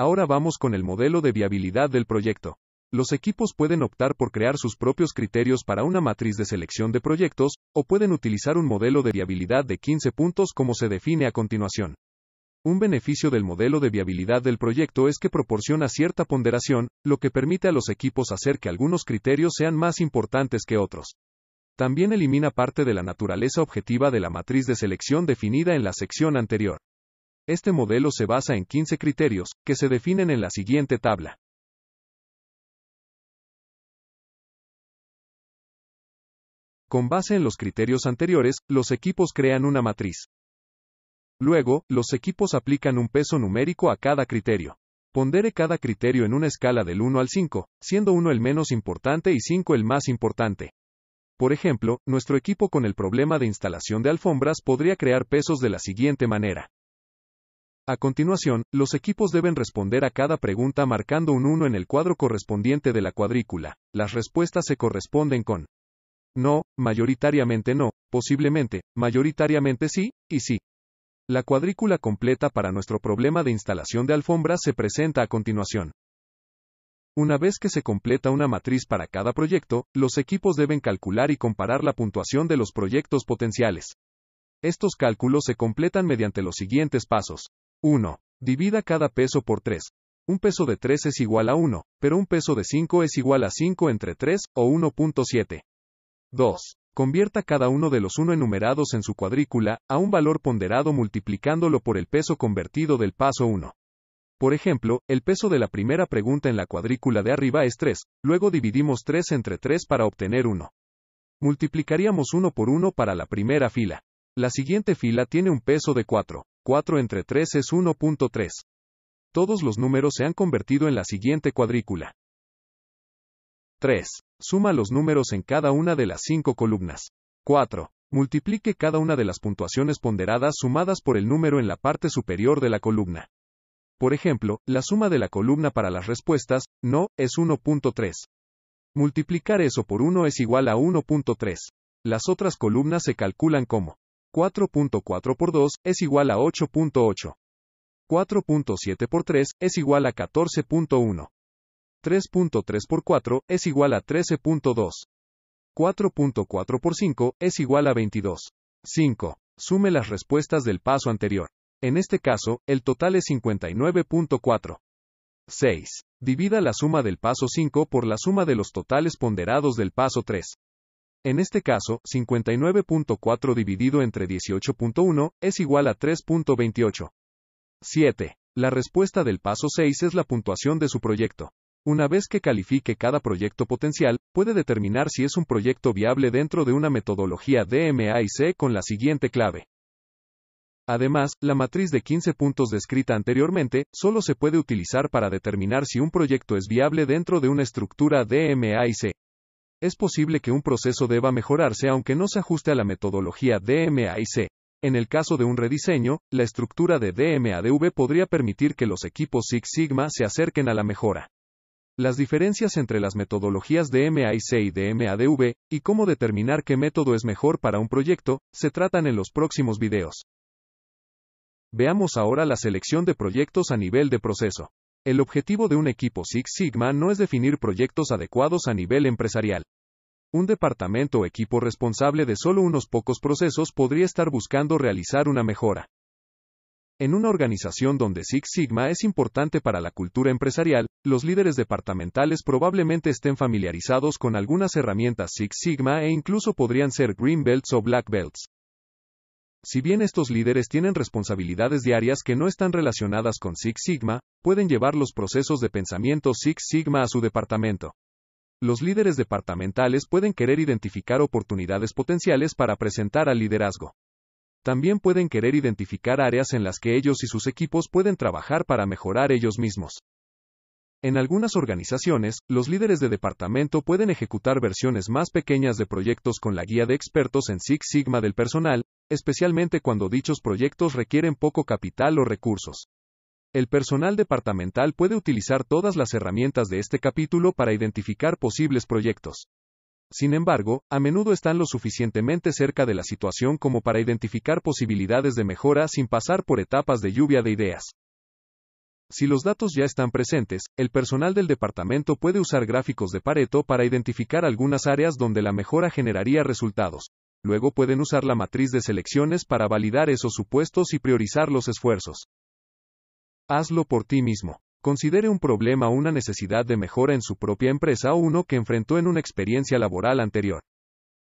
Ahora vamos con el modelo de viabilidad del proyecto. Los equipos pueden optar por crear sus propios criterios para una matriz de selección de proyectos, o pueden utilizar un modelo de viabilidad de 15 puntos como se define a continuación. Un beneficio del modelo de viabilidad del proyecto es que proporciona cierta ponderación, lo que permite a los equipos hacer que algunos criterios sean más importantes que otros. También elimina parte de la naturaleza objetiva de la matriz de selección definida en la sección anterior. Este modelo se basa en 15 criterios, que se definen en la siguiente tabla. Con base en los criterios anteriores, los equipos crean una matriz. Luego, los equipos aplican un peso numérico a cada criterio. Pondere cada criterio en una escala del 1 al 5, siendo 1 el menos importante y 5 el más importante. Por ejemplo, nuestro equipo con el problema de instalación de alfombras podría crear pesos de la siguiente manera. A continuación, los equipos deben responder a cada pregunta marcando un 1 en el cuadro correspondiente de la cuadrícula. Las respuestas se corresponden con no, mayoritariamente no, posiblemente, mayoritariamente sí, y sí. La cuadrícula completa para nuestro problema de instalación de alfombras se presenta a continuación. Una vez que se completa una matriz para cada proyecto, los equipos deben calcular y comparar la puntuación de los proyectos potenciales. Estos cálculos se completan mediante los siguientes pasos. 1. Divida cada peso por 3. Un peso de 3 es igual a 1, pero un peso de 5 es igual a 5 entre 3, o 1.7. 2. Convierta cada uno de los 1 enumerados en su cuadrícula, a un valor ponderado multiplicándolo por el peso convertido del paso 1. Por ejemplo, el peso de la primera pregunta en la cuadrícula de arriba es 3, luego dividimos 3 entre 3 para obtener 1. Multiplicaríamos 1 por 1 para la primera fila. La siguiente fila tiene un peso de 4. 4 entre 3 es 1.3. Todos los números se han convertido en la siguiente cuadrícula. 3. Suma los números en cada una de las 5 columnas. 4. Multiplique cada una de las puntuaciones ponderadas sumadas por el número en la parte superior de la columna. Por ejemplo, la suma de la columna para las respuestas, no, es 1.3. Multiplicar eso por 1 es igual a 1.3. Las otras columnas se calculan como 4.4 por 2 es igual a 8.8. 4.7 por 3 es igual a 14.1. 3.3 por 4 es igual a 13.2. 4.4 por 5 es igual a 22. 5. Sume las respuestas del paso anterior. En este caso, el total es 59.4. 6. Divida la suma del paso 5 por la suma de los totales ponderados del paso 3. En este caso, 59.4 dividido entre 18.1 es igual a 3.28. 7. La respuesta del paso 6 es la puntuación de su proyecto. Una vez que califique cada proyecto potencial, puede determinar si es un proyecto viable dentro de una metodología C con la siguiente clave. Además, la matriz de 15 puntos descrita anteriormente, solo se puede utilizar para determinar si un proyecto es viable dentro de una estructura C es posible que un proceso deba mejorarse aunque no se ajuste a la metodología DMAIC. En el caso de un rediseño, la estructura de DMADV podría permitir que los equipos Six Sigma se acerquen a la mejora. Las diferencias entre las metodologías DMAIC y DMADV, y cómo determinar qué método es mejor para un proyecto, se tratan en los próximos videos. Veamos ahora la selección de proyectos a nivel de proceso. El objetivo de un equipo Six Sigma no es definir proyectos adecuados a nivel empresarial. Un departamento o equipo responsable de solo unos pocos procesos podría estar buscando realizar una mejora. En una organización donde Six Sigma es importante para la cultura empresarial, los líderes departamentales probablemente estén familiarizados con algunas herramientas Six Sigma e incluso podrían ser Green Belts o Black Belts. Si bien estos líderes tienen responsabilidades diarias que no están relacionadas con Six Sigma, pueden llevar los procesos de pensamiento Six Sigma a su departamento. Los líderes departamentales pueden querer identificar oportunidades potenciales para presentar al liderazgo. También pueden querer identificar áreas en las que ellos y sus equipos pueden trabajar para mejorar ellos mismos. En algunas organizaciones, los líderes de departamento pueden ejecutar versiones más pequeñas de proyectos con la guía de expertos en Six Sigma del personal, especialmente cuando dichos proyectos requieren poco capital o recursos. El personal departamental puede utilizar todas las herramientas de este capítulo para identificar posibles proyectos. Sin embargo, a menudo están lo suficientemente cerca de la situación como para identificar posibilidades de mejora sin pasar por etapas de lluvia de ideas. Si los datos ya están presentes, el personal del departamento puede usar gráficos de Pareto para identificar algunas áreas donde la mejora generaría resultados. Luego pueden usar la matriz de selecciones para validar esos supuestos y priorizar los esfuerzos. Hazlo por ti mismo. Considere un problema o una necesidad de mejora en su propia empresa o uno que enfrentó en una experiencia laboral anterior.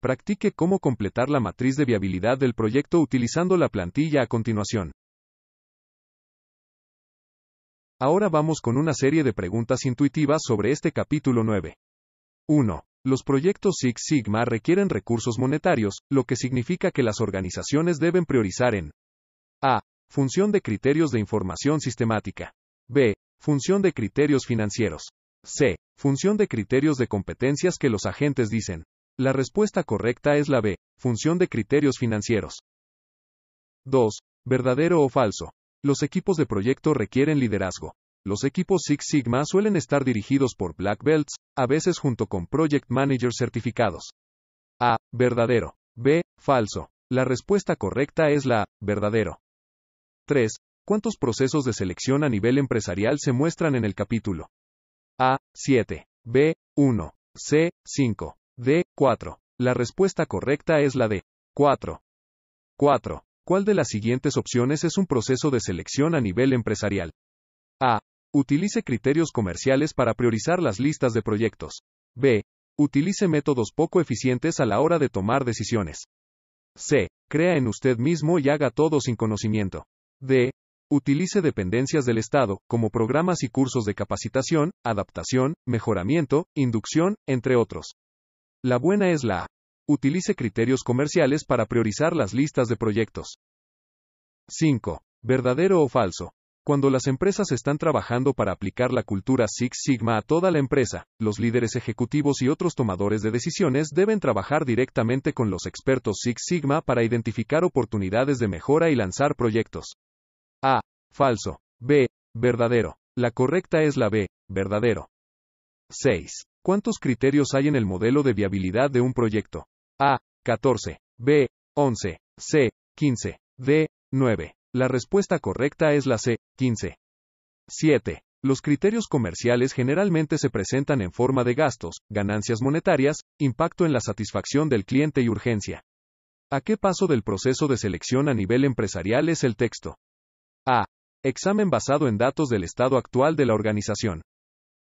Practique cómo completar la matriz de viabilidad del proyecto utilizando la plantilla a continuación. Ahora vamos con una serie de preguntas intuitivas sobre este capítulo 9. 1. Los proyectos Six Sigma requieren recursos monetarios, lo que significa que las organizaciones deben priorizar en A. Función de criterios de información sistemática. B. Función de criterios financieros. C. Función de criterios de competencias que los agentes dicen. La respuesta correcta es la B. Función de criterios financieros. 2. Verdadero o falso. Los equipos de proyecto requieren liderazgo. Los equipos Six Sigma suelen estar dirigidos por Black Belts, a veces junto con Project Managers certificados. A. Verdadero. B. Falso. La respuesta correcta es la Verdadero. 3. ¿Cuántos procesos de selección a nivel empresarial se muestran en el capítulo? A. 7. B. 1. C. 5. D. 4. La respuesta correcta es la D. 4. 4. ¿Cuál de las siguientes opciones es un proceso de selección a nivel empresarial? A. Utilice criterios comerciales para priorizar las listas de proyectos. B. Utilice métodos poco eficientes a la hora de tomar decisiones. C. Crea en usted mismo y haga todo sin conocimiento. D. Utilice dependencias del Estado, como programas y cursos de capacitación, adaptación, mejoramiento, inducción, entre otros. La buena es la A. Utilice criterios comerciales para priorizar las listas de proyectos. 5. Verdadero o falso. Cuando las empresas están trabajando para aplicar la cultura Six Sigma a toda la empresa, los líderes ejecutivos y otros tomadores de decisiones deben trabajar directamente con los expertos Six Sigma para identificar oportunidades de mejora y lanzar proyectos. A. Falso. B. Verdadero. La correcta es la B. Verdadero. 6. ¿Cuántos criterios hay en el modelo de viabilidad de un proyecto? A. 14. B. 11. C. 15. D. 9. La respuesta correcta es la C, 15. 7. Los criterios comerciales generalmente se presentan en forma de gastos, ganancias monetarias, impacto en la satisfacción del cliente y urgencia. ¿A qué paso del proceso de selección a nivel empresarial es el texto? A. Examen basado en datos del estado actual de la organización.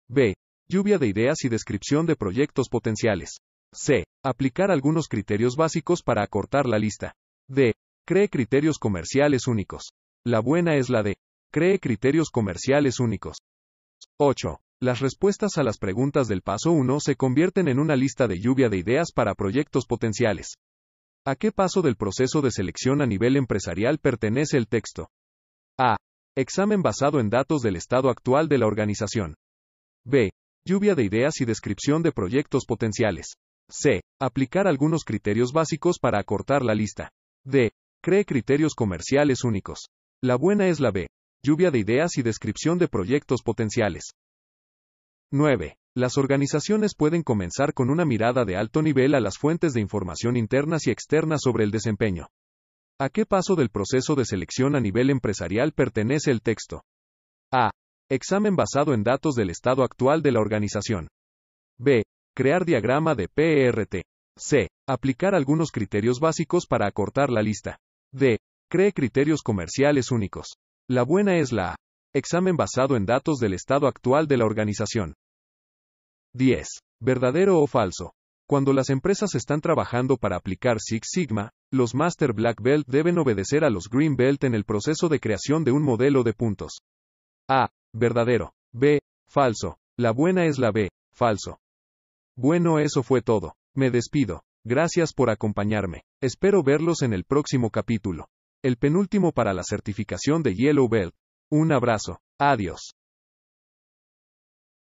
B. Lluvia de ideas y descripción de proyectos potenciales. C. Aplicar algunos criterios básicos para acortar la lista. D. Cree criterios comerciales únicos. La buena es la de. Cree criterios comerciales únicos. 8. Las respuestas a las preguntas del paso 1 se convierten en una lista de lluvia de ideas para proyectos potenciales. ¿A qué paso del proceso de selección a nivel empresarial pertenece el texto? A. Examen basado en datos del estado actual de la organización. B. Lluvia de ideas y descripción de proyectos potenciales. C. Aplicar algunos criterios básicos para acortar la lista. D. Cree criterios comerciales únicos. La buena es la B. Lluvia de ideas y descripción de proyectos potenciales. 9. Las organizaciones pueden comenzar con una mirada de alto nivel a las fuentes de información internas y externas sobre el desempeño. ¿A qué paso del proceso de selección a nivel empresarial pertenece el texto? A. Examen basado en datos del estado actual de la organización. B. Crear diagrama de PRT. E C. Aplicar algunos criterios básicos para acortar la lista. D. Cree criterios comerciales únicos. La buena es la A. Examen basado en datos del estado actual de la organización. 10. ¿Verdadero o falso? Cuando las empresas están trabajando para aplicar Six Sigma, los Master Black Belt deben obedecer a los Green Belt en el proceso de creación de un modelo de puntos. A. Verdadero. B. Falso. La buena es la B. Falso. Bueno, eso fue todo. Me despido. Gracias por acompañarme. Espero verlos en el próximo capítulo. El penúltimo para la certificación de Yellow Belt. Un abrazo. Adiós.